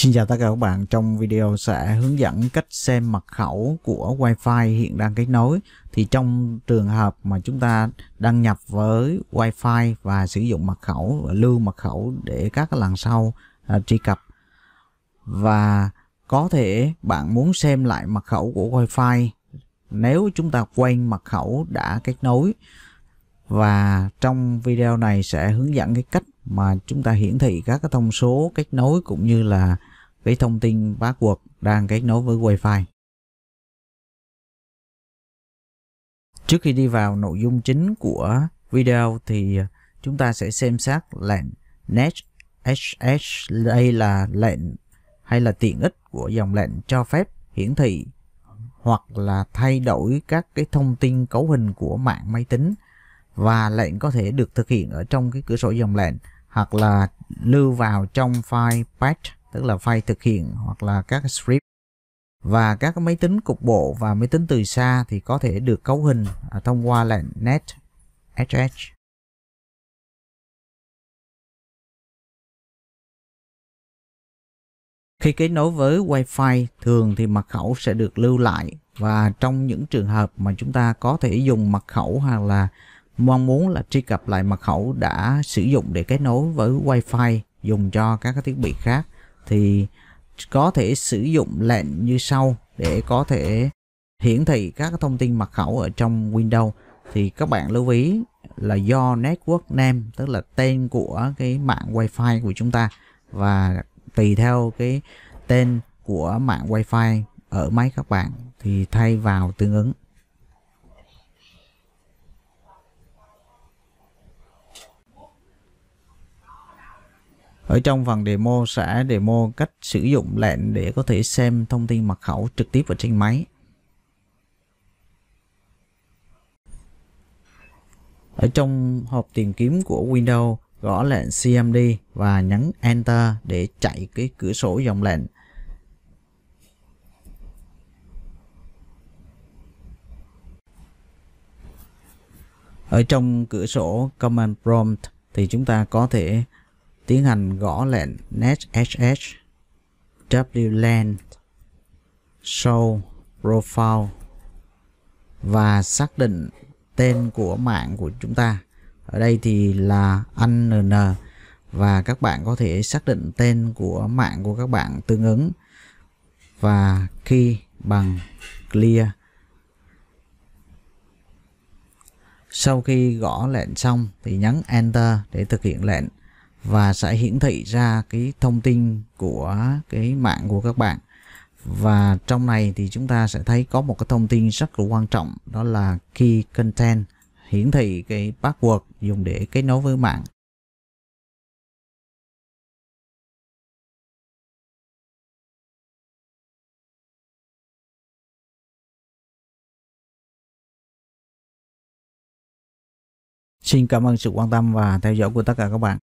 Xin chào tất cả các bạn, trong video sẽ hướng dẫn cách xem mật khẩu của Wi-Fi hiện đang kết nối. Thì trong trường hợp mà chúng ta đăng nhập với Wi-Fi và sử dụng mật khẩu và lưu mật khẩu để các lần sau uh, truy cập. Và có thể bạn muốn xem lại mật khẩu của Wi-Fi nếu chúng ta quên mật khẩu đã kết nối. Và trong video này sẽ hướng dẫn cái cách mà chúng ta hiển thị các cái thông số kết nối cũng như là cái thông tin password đang kết nối với Wi-Fi. Trước khi đi vào nội dung chính của video thì chúng ta sẽ xem xét lệnh net đây là lệnh hay là tiện ích của dòng lệnh cho phép hiển thị hoặc là thay đổi các cái thông tin cấu hình của mạng máy tính và lệnh có thể được thực hiện ở trong cái cửa sổ dòng lệnh hoặc là lưu vào trong file patch tức là file thực hiện hoặc là các script và các máy tính cục bộ và máy tính từ xa thì có thể được cấu hình à, thông qua lệnh net SH. Khi kết nối với Wi-Fi, thường thì mật khẩu sẽ được lưu lại và trong những trường hợp mà chúng ta có thể dùng mật khẩu hoặc là mong muốn là truy cập lại mật khẩu đã sử dụng để kết nối với Wi-Fi dùng cho các thiết bị khác thì có thể sử dụng lệnh như sau để có thể hiển thị các thông tin mật khẩu ở trong Windows thì các bạn lưu ý là do network name tức là tên của cái mạng Wi-Fi của chúng ta và tùy theo cái tên của mạng Wi-Fi ở máy các bạn thì thay vào tương ứng Ở trong phần demo sẽ demo cách sử dụng lệnh để có thể xem thông tin mật khẩu trực tiếp ở trên máy. Ở trong hộp tìm kiếm của Windows, gõ lệnh CMD và nhấn Enter để chạy cái cửa sổ dòng lệnh. Ở trong cửa sổ Command Prompt thì chúng ta có thể tiến hành gõ lệnh NetSH WLAN Show Profile và xác định tên của mạng của chúng ta ở đây thì là nn và các bạn có thể xác định tên của mạng của các bạn tương ứng và khi bằng clear sau khi gõ lệnh xong thì nhấn enter để thực hiện lệnh và sẽ hiển thị ra cái thông tin của cái mạng của các bạn và trong này thì chúng ta sẽ thấy có một cái thông tin rất là quan trọng đó là key content hiển thị cái password dùng để kết nối với mạng Xin cảm ơn sự quan tâm và theo dõi của tất cả các bạn.